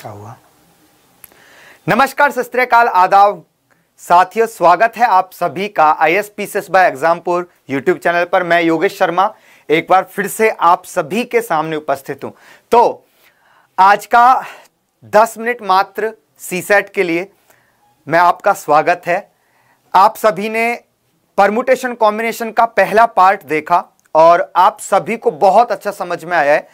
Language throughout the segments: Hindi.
क्या हुआ नमस्कार सस्त्रकाल आदाब साथियों स्वागत है आप सभी का I S P C S by Exampur YouTube channel पर मैं योगेश शर्मा एक बार फिर से आप सभी के सामने उपस्थित हूं तो आज का 10 मिनट मात्र सी सेट के लिए मैं आपका स्वागत है आप सभी ने परमुटेशन कॉम्बिनेशन का पहला पार्ट देखा और आप सभी को बहुत अच्छा समझ में आया है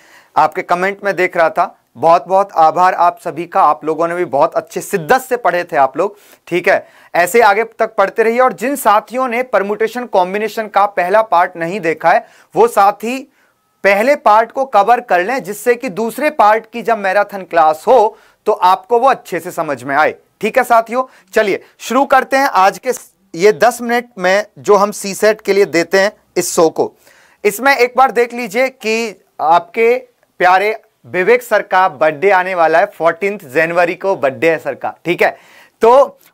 आपके कमेंट में देख रहा था बहुत बहुत आभार आप सभी का आप लोगों ने भी बहुत अच्छे शिद्दत से पढ़े थे आप लोग ठीक है ऐसे आगे तक पढ़ते रहिए और जिन साथियों ने परमुटेशन कॉम्बिनेशन का पहला पार्ट नहीं देखा है वो साथी पहले पार्ट को कवर कर लें जिससे कि दूसरे पार्ट की जब मैराथन क्लास हो तो आपको वो अच्छे से समझ में आए ठीक है साथियों चलिए शुरू करते हैं आज के ये दस मिनट में जो हम सी सेट के लिए देते हैं इस शो को इसमें एक बार देख लीजिए कि आपके प्यारे विवेक सर का बर्थडे आने वाला है फोर्टीन जनवरी को बर्थडे है सर का ठीक है तो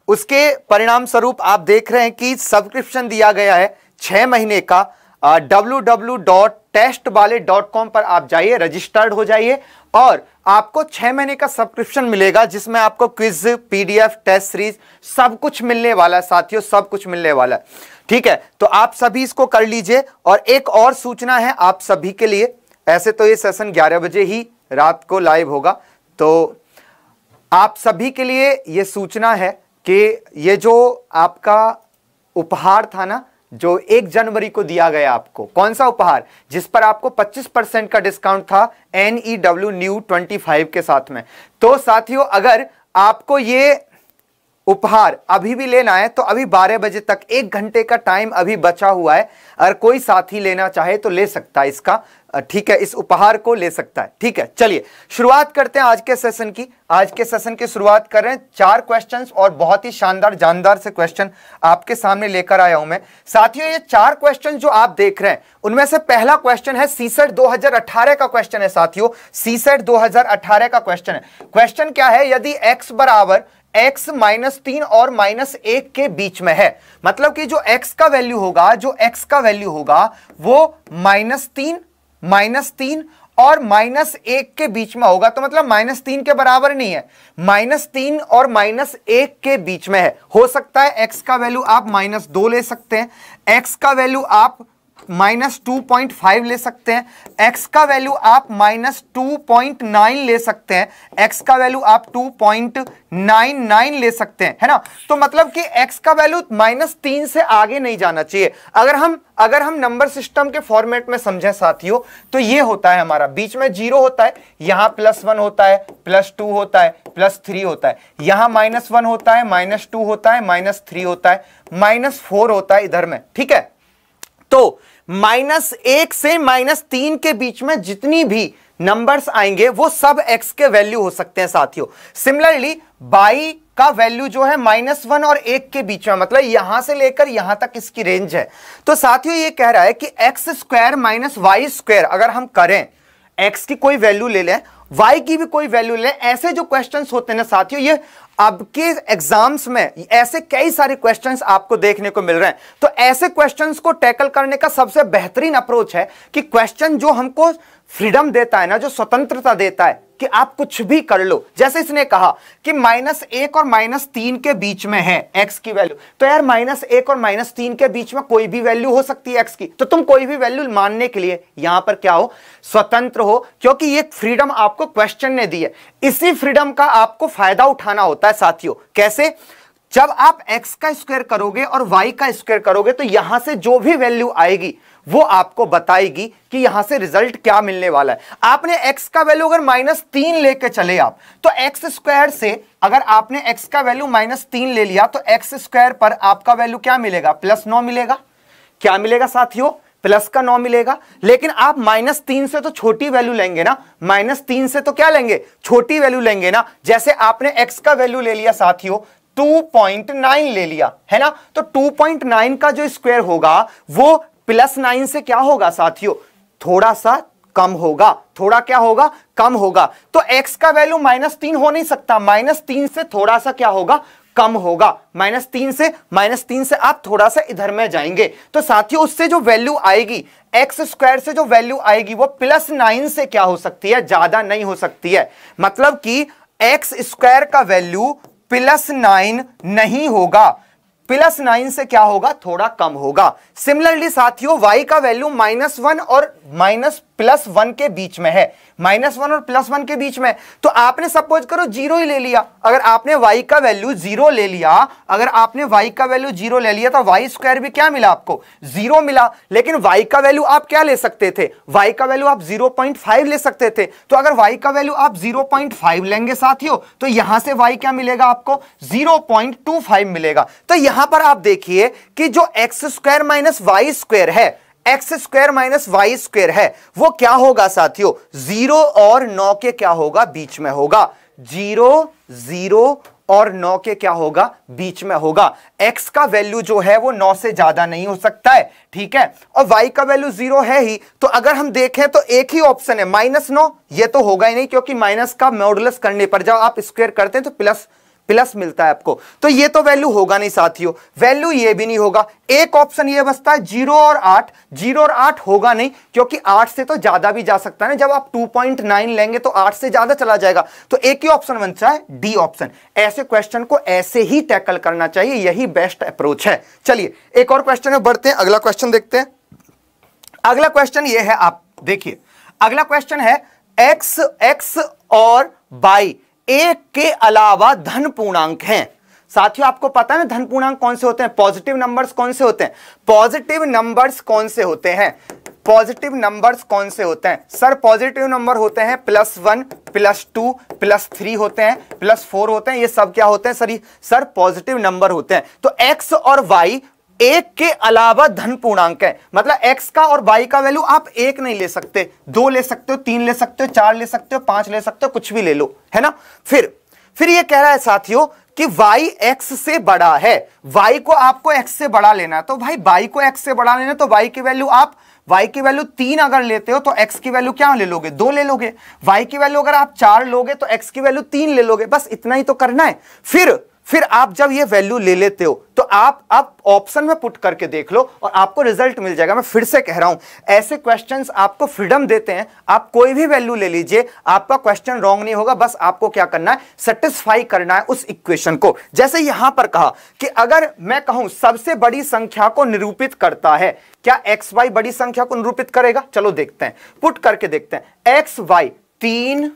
उसके परिणाम स्वरूप आप देख रहे हैं कि सब्सक्रिप्शन दिया गया है छह महीने का डब्ल्यू डब्ल्यू डॉट टेस्ट वाले डॉट कॉम पर आप जाइए रजिस्टर्ड हो जाइए और आपको छह महीने का सब्सक्रिप्शन मिलेगा जिसमें आपको क्विज पीडीएफ टेस्ट सीरीज सब कुछ मिलने वाला है साथियों सब कुछ मिलने वाला है ठीक है तो आप सभी इसको कर लीजिए और एक और सूचना है आप सभी के लिए ऐसे तो ये सेशन ग्यारह बजे ही रात को लाइव होगा तो आप सभी के लिए ये सूचना है कि ये जो आपका उपहार था ना जो एक जनवरी को दिया गया आपको कौन सा उपहार जिस पर आपको 25 परसेंट का डिस्काउंट था N E W new twenty के साथ में तो साथियों अगर आपको ये उपहार अभी भी लेना है तो अभी 12 बजे तक एक घंटे का टाइम अभी बचा हुआ है अगर कोई साथी लेना चाहे तो ले सकता है इसका ठीक है इस उपहार को ले सकता है ठीक है चलिए शुरुआत करते हैं आज के सेशन की आज के सेशन की शुरुआत कर रहे हैं चार क्वेश्चंस और बहुत ही शानदार जानदार से क्वेश्चन आपके सामने लेकर आया हूं मैं साथियों ये चार क्वेश्चन जो आप देख रहे हैं उनमें से पहला क्वेश्चन है सीसेट 2018 का क्वेश्चन है साथियों सीसेट दो का क्वेश्चन है क्वेश्चन क्या है यदि एक्स बराबर एक्स माइनस तीन और माइनस एक के बीच में है मतलब कि जो एक्स का वैल्यू होगा जो एक्स का वैल्यू होगा वो माइनस तीन माइनस तीन और माइनस एक के बीच में होगा तो मतलब माइनस तीन के बराबर नहीं है माइनस तीन और माइनस एक के बीच में है हो सकता है एक्स का वैल्यू आप माइनस दो ले सकते हैं एक्स का वैल्यू आप माइनस टू पॉइंट फाइव ले सकते हैं एक्स का वैल्यू आप माइनस टू पॉइंट नाइन ले सकते हैं एक्स का वैल्यू आप टू पॉइंट नाइन नाइन ले सकते हैं है ना तो मतलब कि एक्स का वैल्यू माइनस तीन से आगे नहीं जाना चाहिए अगर हम अगर हम नंबर सिस्टम के फॉर्मेट में समझें साथियों तो ये होता है हमारा बीच में जीरो होता है यहां प्लस वन होता है प्लस टू होता है प्लस थ्री होता है यहां माइनस वन होता है माइनस टू होता है माइनस थ्री होता है माइनस फोर होता है इधर में ठीक है तो माइनस एक से माइनस तीन के बीच में जितनी भी नंबर्स आएंगे वो सब एक्स के वैल्यू हो सकते हैं साथियों सिमिलरली बाई का वैल्यू जो है माइनस वन और एक के बीच में मतलब यहां से लेकर यहां तक इसकी रेंज है तो साथियों ये कह रहा है कि X square minus Y square अगर हम करें एक्स की कोई वैल्यू ले लें वाई की भी कोई वैल्यू ले ऐसे जो क्वेश्चन होते हैं ना साथियों ये अब के एग्जाम्स में ऐसे कई सारे क्वेश्चंस आपको देखने को मिल रहे हैं तो ऐसे क्वेश्चंस को टैकल करने का सबसे बेहतरीन अप्रोच है कि क्वेश्चन जो हमको फ्रीडम देता है ना जो स्वतंत्रता देता है कि आप कुछ भी कर लो जैसे इसने कहा कि माइनस एक और माइनस तीन के बीच में है एक्स की वैल्यू तो यार माइनस एक और माइनस तीन के बीच में कोई भी वैल्यू हो सकती है एक्स की तो तुम कोई भी वैल्यू मानने के लिए यहां पर क्या हो स्वतंत्र हो क्योंकि ये फ्रीडम आपको क्वेश्चन ने दी है इसी फ्रीडम का आपको फायदा उठाना होता है साथियों कैसे जब आप x का स्क्वायर करोगे और y का स्क्वायर करोगे तो यहां से जो भी वैल्यू आएगी वो आपको बताएगी कि यहां से रिजल्ट क्या मिलने वाला है आपने x का वैल्यू अगर माइनस तीन लेके चले आप तो x स्क्वायर से अगर आपने x का वैल्यू माइनस तीन ले लिया तो x स्क्वायर पर आपका वैल्यू क्या मिलेगा प्लस नौ मिलेगा क्या मिलेगा साथियों प्लस का नौ मिलेगा लेकिन आप माइनस तीन से तो छोटी वैल्यू लेंगे ना माइनस तीन से तो क्या लेंगे छोटी वैल्यू लेंगे ना जैसे आपने एक्स का वैल्यू ले लिया साथियों 2.9 ले लिया है ना तो 2.9 का जो स्क्वायर होगा वो प्लस नाइन से क्या होगा साथियों थोड़ा सा कम होगा थोड़ा क्या होगा कम होगा तो x का वैल्यू माइनस तीन हो नहीं सकता माइनस तीन से थोड़ा सा क्या होगा कम होगा माइनस तीन से माइनस तीन से आप थोड़ा सा इधर में जाएंगे तो साथियों उससे जो वैल्यू आएगी एक्स स्क्वायर से जो वैल्यू आएगी वो प्लस नाइन से क्या हो सकती है ज्यादा नहीं हो सकती है मतलब कि एक्स स्क्वायर का वैल्यू प्लस नाइन नहीं होगा प्लस नाइन से क्या होगा थोड़ा कम होगा सिमिलरली साथियों वाई का वैल्यू माइनस वन और माइनस प्लस वन के बीच में है माइनस वन और प्लस वन के बीच में तो आपने सपोज करो जीरो ही ले लिया अगर आपने वाई का वैल्यू जीरो ले लिया अगर आपने वाई का वैल्यू जीरो ले लिया तो वाई स्क्वायर भी क्या मिला आपको जीरो मिला लेकिन वाई का वैल्यू आप क्या ले सकते थे वाई का वैल्यू आप जीरो पॉइंट फाइव ले सकते थे तो अगर वाई का वैल्यू आप जीरो पॉइंट फाइव लेंगे साथियों तो यहां से वाई क्या मिलेगा आपको जीरो पॉइंट टू फाइव मिलेगा तो यहां यहां पर आप देखिए कि जो X square minus Y square है X square minus Y square है वो क्या होगा साथियों जीरो और नौ के क्या होगा बीच में होगा जीरो जीरो और नौ के क्या होगा बीच में होगा x का वैल्यू जो है वो नौ से ज्यादा नहीं हो सकता है ठीक है और y का वैल्यू जीरो है ही तो अगर हम देखें तो एक ही ऑप्शन है माइनस नौ ये तो होगा ही नहीं क्योंकि माइनस का मॉडुलस करने पर जब आप स्क्वायर करते हैं तो प्लस प्लस मिलता है आपको तो ये तो वैल्यू होगा नहीं साथियों वैल्यू ये भी नहीं होगा एक ऑप्शन ये बचता है जीरो और आठ जीरो और आठ होगा नहीं क्योंकि आठ से तो ज्यादा भी जा सकता है ना जब आप टू पॉइंट नाइन लेंगे तो आठ से ज्यादा चला जाएगा तो एक ही ऑप्शन बनता है डी ऑप्शन ऐसे क्वेश्चन को ऐसे ही टैकल करना चाहिए यही बेस्ट अप्रोच है चलिए एक और क्वेश्चन में बढ़ते हैं अगला क्वेश्चन देखते हैं अगला क्वेश्चन ये है आप देखिए अगला क्वेश्चन है एक्स एक्स और बाई एक के अलावा धन पूर्णांक हैं साथियों आपको पता है ना धन पूर्णांक कौन से होते हैं पॉजिटिव नंबर्स कौन से होते हैं पॉजिटिव नंबर्स कौन से होते हैं पॉजिटिव नंबर्स कौन से होते हैं सर पॉजिटिव नंबर होते हैं plus one plus two plus three होते हैं प्लस फोर होते हैं ये सब क्या होते हैं सर सर पॉजिटिव नंबर होते हैं तो एक्स और वाई एक के अलावा धन पूर्णांक है मतलब एक्स का और वाई का वैल्यू आप एक नहीं ले सकते दो ले सकते हो तीन ले सकते हो चार ले सकते हो पांच ले सकते हो कुछ भी ले लो है ना फिर फिर ये कह रहा है साथियों कि y x से बड़ा है y को आपको x से बड़ा लेना है तो भाई y को x से बड़ा लेना तो y की वैल्यू आप y की वैल्यू तीन अगर लेते हो तो x की वैल्यू क्या ले लोगे दो ले लोगे y की वैल्यू अगर आप चार लोगे तो x की वैल्यू तीन ले लोगे बस इतना ही तो करना है फिर फिर आप जब ये वैल्यू ले लेते हो तो आप अब ऑप्शन में पुट करके देख लो और आपको रिजल्ट मिल जाएगा मैं फिर से कह रहा हूं ऐसे क्वेश्चंस आपको फ्रीडम देते हैं आप कोई भी वैल्यू ले लीजिए आपका क्वेश्चन रॉन्ग नहीं होगा बस आपको क्या करना है सेटिस्फाई करना है उस इक्वेशन को जैसे यहां पर कहा कि अगर मैं कहूं सबसे बड़ी संख्या को निरूपित करता है क्या एक्स वाई बड़ी संख्या को निरूपित करेगा चलो देखते हैं पुट करके देखते हैं एक्स वाई तीन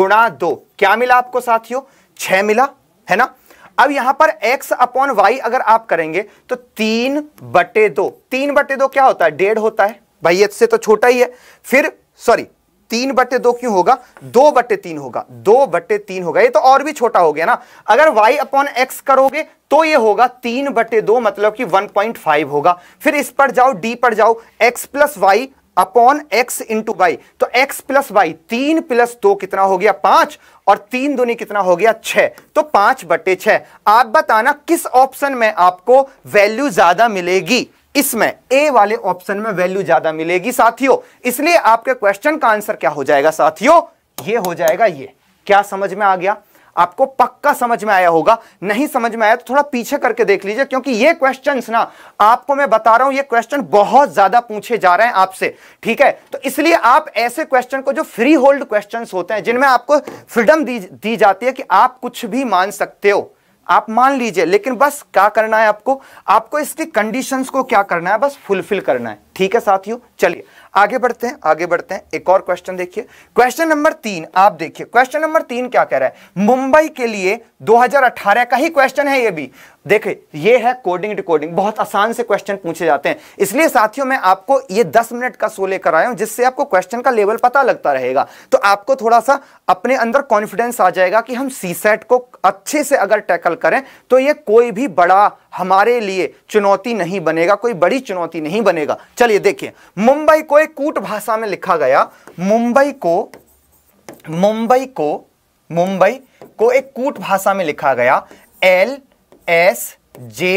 गुणा दो क्या मिला आपको साथियों छह मिला है ना अब यहां पर x अपॉन वाई अगर आप करेंगे तो तीन बटे दो तीन बटे दो क्या होता है डेढ़ होता है भाई से तो छोटा ही है फिर सॉरी तीन बटे दो क्यों होगा दो बटे तीन होगा दो बटे तीन होगा ये तो और भी छोटा हो गया ना अगर y अपॉन एक्स करोगे तो ये होगा तीन बटे दो मतलब कि 1.5 होगा फिर इस पर जाओ d पर जाओ x plus Y upon X into Y तो एक्स प्लस वाई तीन प्लस दो कितना हो गया पांच और तीन दुनी कितना हो गया छह तो पांच बटे छह आप बताना किस ऑप्शन में आपको वैल्यू ज्यादा मिलेगी इसमें ए वाले ऑप्शन में वैल्यू ज्यादा मिलेगी साथियों इसलिए आपके क्वेश्चन का आंसर क्या हो जाएगा साथियों ये हो जाएगा ये क्या समझ में आ गया आपको पक्का समझ में आया होगा नहीं समझ में आया तो थोड़ा पीछे करके देख लीजिए क्योंकि ये क्वेश्चन ना आपको मैं बता रहा हूं ये क्वेश्चन बहुत ज्यादा पूछे जा रहे हैं आपसे ठीक है तो इसलिए आप ऐसे क्वेश्चन को जो फ्री होल्ड क्वेश्चन होते हैं जिनमें आपको फ्रीडम दी, दी जाती है कि आप कुछ भी मान सकते हो आप मान लीजिए लेकिन बस क्या करना है आपको आपको इसकी कंडीशंस को क्या करना है बस फुलफिल करना है ठीक है साथियों चलिए आगे बढ़ते हैं आगे बढ़ते हैं एक और क्वेश्चन देखिए क्वेश्चन नंबर तीन आप देखिए क्वेश्चन नंबर तीन क्या कह रहा है मुंबई के लिए 2018 का ही क्वेश्चन है ये भी देखिए ये है कोडिंग डिकोडिंग बहुत आसान से क्वेश्चन पूछे जाते हैं इसलिए साथियों मैं आपको ये 10 मिनट का सो लेकर आया हूं जिससे आपको क्वेश्चन का लेवल पता लगता रहेगा तो आपको थोड़ा सा अपने अंदर कॉन्फिडेंस आ जाएगा कि हम सी सेट को अच्छे से अगर टैकल करें तो यह कोई भी बड़ा हमारे लिए चुनौती नहीं बनेगा कोई बड़ी चुनौती नहीं बनेगा चलिए देखिए मुंबई को एक कूट भाषा में लिखा गया मुंबई को मुंबई को मुंबई को एक कूट भाषा में लिखा गया L S J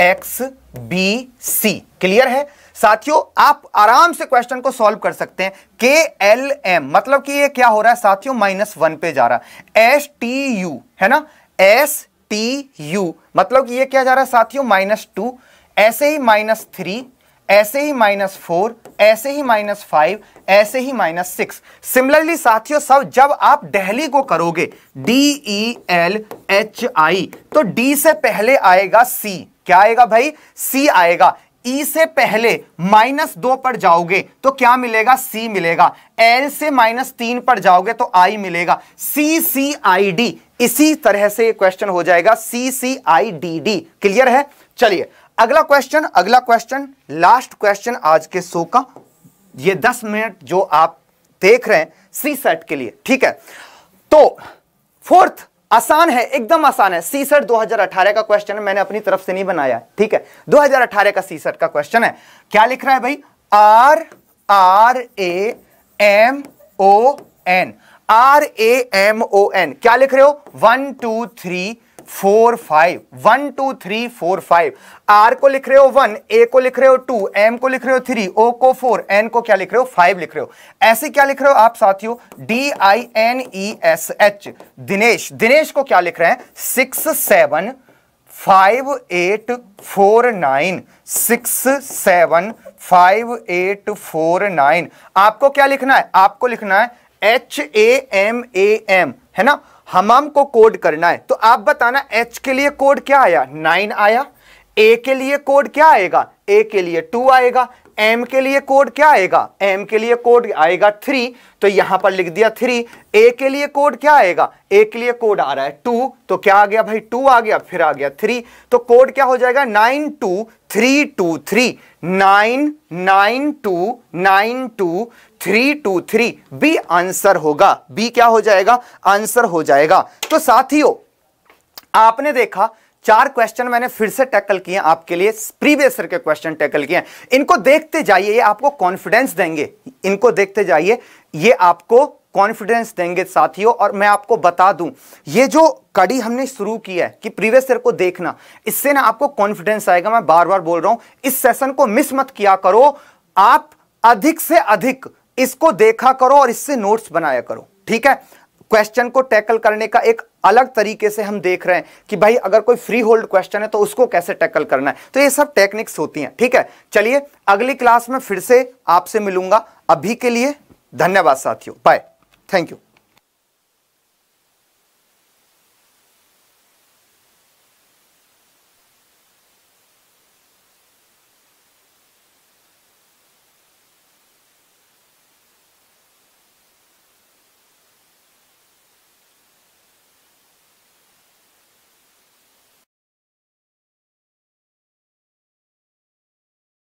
X B C clear है साथियों आप आराम से क्वेश्चन को सॉल्व कर सकते हैं के एल एम मतलब कि ये क्या हो रहा है साथियों माइनस वन पे जा रहा है एस टी यू है ना एस टी यू मतलब कि ये क्या जा रहा है साथियों माइनस टू ऐसे ही माइनस थ्री ऐसे ही माइनस फोर ऐसे ही माइनस फाइव ऐसे ही माइनस सिक्स सिमिलरली साथियों सब जब आप दहली को करोगे D E L H I तो डी से पहले आएगा सी क्या आएगा भाई सी आएगा ई e से पहले माइनस दो पर जाओगे तो क्या मिलेगा सी मिलेगा एल से माइनस तीन पर जाओगे तो आई मिलेगा सी सी आई डी इसी तरह से क्वेश्चन हो जाएगा C C I D D clear है चलिए अगला क्वेश्चन अगला क्वेश्चन लास्ट क्वेश्चन आज के शो का ये दस मिनट जो आप देख रहे हैं सी सेट के लिए ठीक है तो फोर्थ आसान है एकदम आसान है सी सेट 2018 का क्वेश्चन मैंने अपनी तरफ से नहीं बनाया है ठीक है 2018 का सी सेट का क्वेश्चन है क्या लिख रहा है भाई R R A M O N R A M O N क्या लिख रहे हो one two three four five one two three four five R को लिख रहे हो वन ए को लिख रहे हो टू एम को लिख रहे हो थ्री ओ को फोर एन को क्या लिख रहे हो फाइव लिख रहे हो ऐसे क्या लिख रहे हो आप साथियों D I N E S H Dinesh Dinesh को क्या लिख रहे हैं six seven five eight four nine six seven five eight four nine आपको क्या लिखना है आपको लिखना है H A M A M है ना हमाम को कोड करना है तो आप बताना एच के लिए कोड क्या आया नाइन आया ए के लिए कोड क्या आएगा ए के लिए टू आएगा एम के लिए कोड क्या आएगा एम के लिए कोड आएगा थ्री तो यहां पर लिख दिया थ्री ए के लिए कोड क्या आएगा ए के लिए कोड आ रहा है टू तो क्या आ गया भाई टू आ गया फिर आ गया थ्री तो कोड क्या हो जाएगा nine two three two three nine nine two nine two three two three B answer होगा बी क्या हो जाएगा आंसर हो जाएगा तो साथियों आपने देखा चार क्वेश्चन मैंने फिर से टैकल किए आपके लिए प्रीवियस के क्वेश्चन टैकल किए इनको देखते जाइए ये आपको कॉन्फिडेंस देंगे इनको देखते जाइए ये आपको कॉन्फिडेंस देंगे साथियों और मैं आपको बता दूं ये जो कड़ी हमने शुरू की है कि प्रीवियस ईयर को देखना इससे ना आपको कॉन्फिडेंस आएगा मैं बार बार बोल रहा हूं इस सेशन को मिस मत किया करो आप अधिक से अधिक इसको देखा करो और इससे नोट्स बनाया करो ठीक है क्वेश्चन को टैकल करने का एक अलग तरीके से हम देख रहे हैं कि भाई अगर कोई फ्री होल्ड क्वेश्चन है तो उसको कैसे टैकल करना है तो ये सब टेक्निक्स होती हैं ठीक है चलिए अगली क्लास में फिर से आपसे मिलूंगा अभी के लिए धन्यवाद साथियों बाय थैंक यू